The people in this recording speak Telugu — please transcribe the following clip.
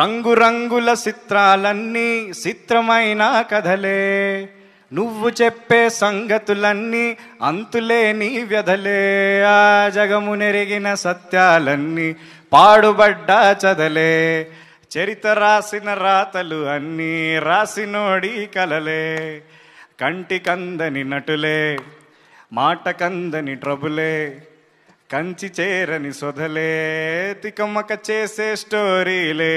రంగురంగుల చిత్రాలన్నీ చిత్రమైన కథలే నువ్వు చెప్పే సంగతులన్నీ అంతులేని వ్యధలే ఆ జగమునెరిగిన సత్యాలన్నీ పాడుబడ్డ చదలే చరిత రాసిన రాతలు అన్నీ రాసినోడి కలలే కంటి కందని నటులే మాట కందని ట్రబులే కంచి చేరని సొదలే తికమక చేసే స్టోరీలే